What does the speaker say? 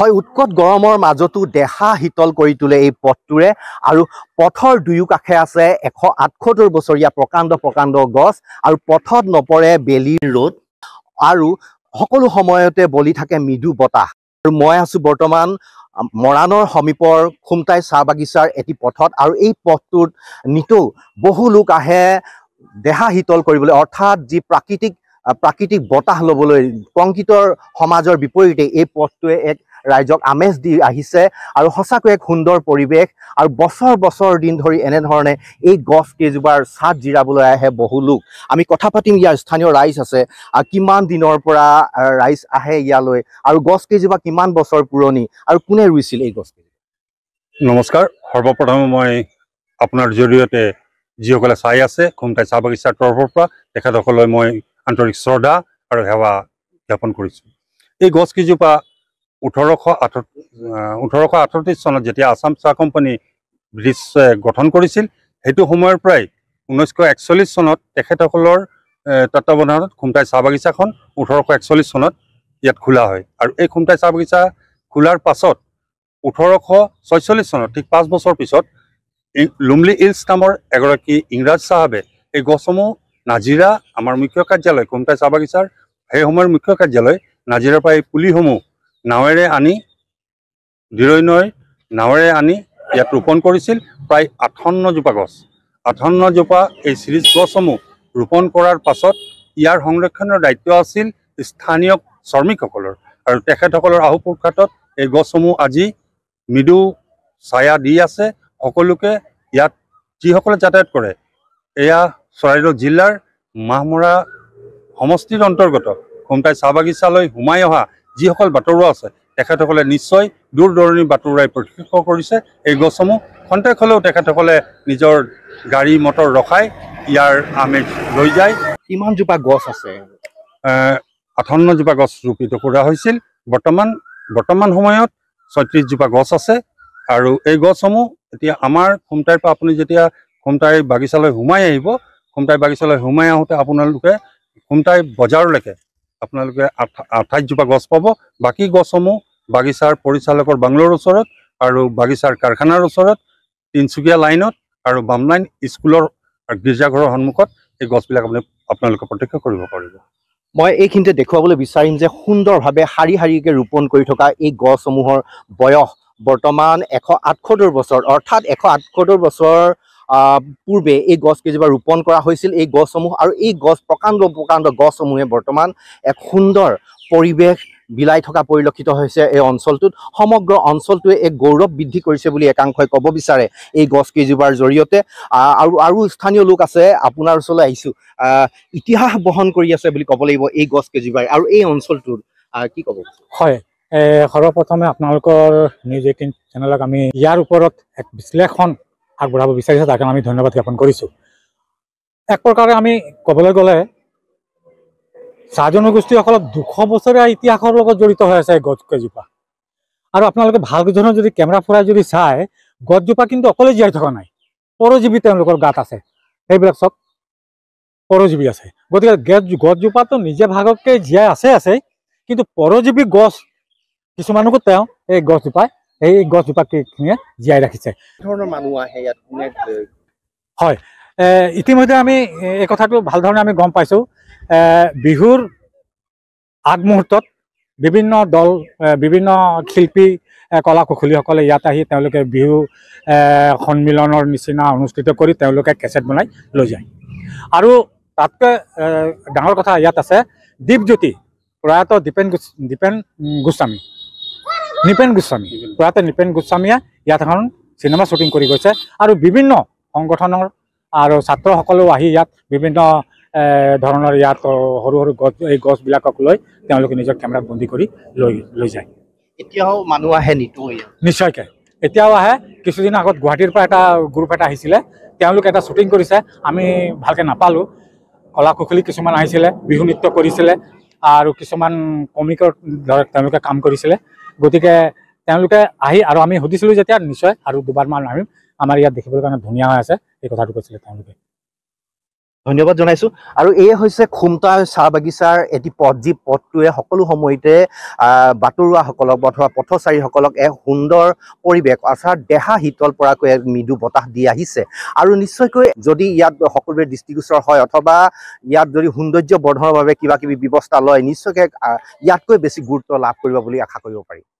হয় উৎকট গৰমৰ মাজতো দেহা শীতল কৰি তোলে এই পথটোৰে আৰু পথৰ দুয়ো কাষে আছে এশ আঠসত্তৰ বছৰীয়া প্ৰকাণ্ড প্ৰকাণ্ড গছ আৰু পথত নপৰে বেলিৰ ৰ'দ আৰু সকলো সময়তে বলি থাকে মৃদু বতাহ আৰু মই আছোঁ বৰ্তমান মৰাণৰ সমীপৰ খুমটাই চাহ বাগিচাৰ এটি পথত আৰু এই পথটোত নিতৌ বহু লোক আহে দেহা শীতল কৰিবলৈ অৰ্থাৎ যি প্ৰাকৃতিক প্ৰাকৃতিক বতাহ ল'বলৈ কংকিতৰ সমাজৰ বিপৰীতে এই পথটোৱে এক ৰাইজক আমেজ দি আহিছে আৰু সঁচাকৈ এক সুন্দৰ পৰিৱেশ আৰু বছৰ বছৰ দিন ধৰি এনেধৰণে এই গছ কেইজোপাৰ ছাঁত জিৰাবলৈ আহে বহু লোক আমি কথা পাতিম ইয়াৰ স্থানীয় ৰাইজ আছে কিমান দিনৰ পৰা ৰাইজ আহে ইয়ালৈ আৰু গছকেইজোপা কিমান বছৰ পুৰণি আৰু কোনে ৰুইছিল এই গছকেইজোপা নমস্কাৰ সৰ্বপ্ৰথমে মই আপোনাৰ জৰিয়তে যিসকলে চাই আছে খুমটাই চাহ বাগিচাৰ তৰফৰ পৰা তেখেতসকললৈ মই আন্তৰিক শ্ৰদ্ধা আৰু সেৱা জ্ঞাপন কৰিছোঁ এই গছকেইজোপা ওঠৰশ আঠ ওঠৰশ চনত যেতিয়া আছাম চাহ কোম্পানী ব্ৰিটিছ গঠন কৰিছিল সেইটো সময়ৰ পৰাই ঊনৈছশ চনত তেখেতসকলৰ তত্ত্বাৱধানত খুমটাই চাহ বাগিচাখন ওঠৰশ চনত ইয়াত খোলা হয় আৰু এই খুমটাই চাহ বাগিচা খোলাৰ পাছত ওঠৰশ ছয়চল্লিছ চনত ঠিক পাঁচ বছৰ পিছত লুমলি ইলছ নামৰ এগৰাকী ইংৰাজ চাহাবে এই গছসমূহ নাজিৰা আমাৰ মুখ্য কাৰ্যালয় খুমটাই চাহ বাগিচাৰ সেই সময়ৰ মুখ্য কাৰ্যালয় নাজিৰাৰ পৰা এই পুলিসমূহ নাৱেৰে আনি দিৰৈ নৈ নাৱেৰে আনি ইয়াত ৰোপণ কৰিছিল প্ৰায় আঠান্নজোপা গছ আঠান্নজোপা এই চিৰিজ গছসমূহ ৰোপণ কৰাৰ পাছত ইয়াৰ সংৰক্ষণৰ দায়িত্ব আছিল স্থানীয় শ্ৰমিকসকলৰ আৰু তেখেতসকলৰ আহুপুৰক্ষাতত এই গছসমূহ আজি মৃদু ছায়া দি আছে সকলোকে ইয়াত যিসকলে যাতায়াত কৰে এয়া চৰাইদেউ জিলাৰ মাহমৰা সমষ্টিৰ অন্তৰ্গত খুমটাই চাহ বাগিচালৈ সোমাই অহা যিসকল বাটৰুৱা আছে তেখেতসকলে নিশ্চয় দূৰ দূৰণি বাটৰুৱাই প্ৰশিক্ষ কৰিছে এই গছসমূহ খন্তেক হ'লেও তেখেতসকলে নিজৰ গাড়ী মটৰ ৰখাই ইয়াৰ আমেজ লৈ যায় কিমানজোপা গছ আছে আঠাৱন্নজোপা গছ ৰূপিত কৰা হৈছিল বৰ্তমান বৰ্তমান সময়ত ছয়ত্ৰিছজোপা গছ আছে আৰু এই গছসমূহ এতিয়া আমাৰ খুমটাইৰ পৰা আপুনি যেতিয়া খুমটাই বাগিচালৈ সোমাই আহিব খুমটাই বাগিচালৈ সোমাই আহোঁতে আপোনালোকে খুমটাই বজাৰলৈকে আপোনালোকে আঠাইছজোপা গছ পাব বাকী গছসমূহ বাগিচাৰ পৰিচালকৰ বাংলৰ ওচৰত আৰু বাগিচাৰ কাৰখানাৰ ওচৰত তিনিচুকীয়া লাইনত আৰু বামলাইন স্কুলৰ গীৰ্জাঘৰৰ সন্মুখত এই গছবিলাক আপুনি আপোনালোকে প্ৰত্যক্ষ কৰিব পাৰিব মই এইখিনিতে দেখুৱাবলৈ বিচাৰিম যে সুন্দৰভাৱে শাৰী শাৰীকৈ ৰোপণ কৰি থকা এই গছসমূহৰ বয়স বৰ্তমান এশ আঠসত্তৰ বছৰ অৰ্থাৎ এশ আঠসত্তৰ বছৰ পূৰ্বে এই গছ কেইজোপা ৰোপণ কৰা হৈছিল এই গছসমূহ আৰু এই গছ প্ৰকাণ্ড প্ৰকাণ্ড গছসমূহে বৰ্তমান এক সুন্দৰ পৰিৱেশ বিলাই থকা পৰিলক্ষিত হৈছে এই অঞ্চলটোত সমগ্ৰ অঞ্চলটোৱে এক গৌৰৱ বৃদ্ধি কৰিছে বুলি একাংশই ক'ব বিচাৰে এই গছ কেইজোপাৰ জৰিয়তে আৰু আৰু স্থানীয় লোক আছে আপোনাৰ ওচৰলৈ আহিছোঁ ইতিহাস বহন কৰি আছে বুলি ক'ব লাগিব এই গছ কেইজোপাই আৰু এই অঞ্চলটোৰ কি ক'ব হয় সৰ্বপ্ৰথমে আপোনালোকৰ নিউজ এইটিন চেনেলক আমি ইয়াৰ ওপৰত এক বিশ্লেষণ আগবঢ়াব বিচাৰিছে তাৰ কাৰণে আমি ধন্যবাদ জ্ঞাপন কৰিছোঁ এক প্ৰকাৰে আমি ক'বলৈ গ'লে চাহ জনগোষ্ঠীসকলক দুশ বছৰীয়া ইতিহাসৰ লগত জড়িত হৈ আছে গছ কেইজোপা আৰু আপোনালোকে ভাল ধৰণৰ যদি কেমেৰা ফুৰাই যদি চায় গছজোপা কিন্তু অকলে জীয়াই থকা নাই পৰজীৱী তেওঁলোকৰ গাত আছে সেইবিলাক চব পৰজীৱী আছে গতিকে গেছ গছজোপাটো নিজে ভাগতকৈ জীয়াই আছে আছে কিন্তু পৰজীৱী গছ কিছুমানকো তেওঁ এই গছজোপাই এই গছজোপা কেইখিনিয়ে জীয়াই ৰাখিছে মানুহ আহে ইয়াত হয় ইতিমধ্যে আমি এই কথাটো ভাল ধৰণে আমি গম পাইছোঁ বিহুৰ আগমুহূৰ্তত বিভিন্ন দল বিভিন্ন শিল্পী কলা কুশলীসকলে ইয়াত আহি তেওঁলোকে বিহু সন্মিলনৰ নিচিনা অনুষ্ঠিত কৰি তেওঁলোকে কেছেট বনাই লৈ যায় আৰু তাতকৈ ডাঙৰ কথা ইয়াত আছে দীপজ্যোতি প্ৰয়াত দীপেন দীপেন গোস্বামী নিপেন গোস্বামী প্ৰয়াত নিপেন গোস্বামীয়ে ইয়াত এখন চিনেমা শ্বুটিং কৰি গৈছে আৰু বিভিন্ন সংগঠনৰ আৰু ছাত্ৰসকলেও আহি ইয়াত বিভিন্ন ধৰণৰ ইয়াত সৰু সৰু গছ এই গছবিলাকক লৈ তেওঁলোকে নিজৰ কেমেৰাত বন্দী কৰি লৈ লৈ যায় এতিয়াও মানুহ আহে নিশ্চয়কৈ এতিয়াও আহে কিছুদিন আগত গুৱাহাটীৰ পৰা এটা গ্ৰুপ এটা আহিছিলে তেওঁলোকে এটা শ্বুটিং কৰিছে আমি ভালকৈ নাপালোঁ কলা কুশলী কিছুমান আহিছিলে বিহু নৃত্য কৰিছিলে আৰু কিছুমান কমিকৰ ধৰক তেওঁলোকে কাম কৰিছিলে গতিকে তেওঁলোকে আহি আৰু আমি সুধিছিলোঁ যেতিয়া নিশ্চয় আৰু দুবাৰমান আমি আমাৰ ইয়াত দেখিবলৈ কাৰণে ধুনীয়া হৈ আছে এই কথাটো কৈছিলে তেওঁলোকে ধন্যবাদ জনাইছো আৰু এই হৈছে খুমতা চাহ বাগিচাৰ এটি পথ যি পথটোৱে সকলো সময়তে বাটৰুৱাসকলক অথবা পথচাৰীসকলক এক সুন্দৰ পৰিৱেশ অৰ্থাৎ দেহা শীতল পৰাকৈ এক মৃদু বতাহ দি আহিছে আৰু নিশ্চয়কৈ যদি ইয়াত সকলোৰে দৃষ্টিগোচৰ হয় অথবা ইয়াত যদি সৌন্দৰ্য বৰ্ধনৰ বাবে কিবা কিবি ব্যৱস্থা লয় নিশ্চয়কৈ ইয়াতকৈ বেছি গুৰুত্ব লাভ কৰিব বুলি আশা কৰিব পাৰি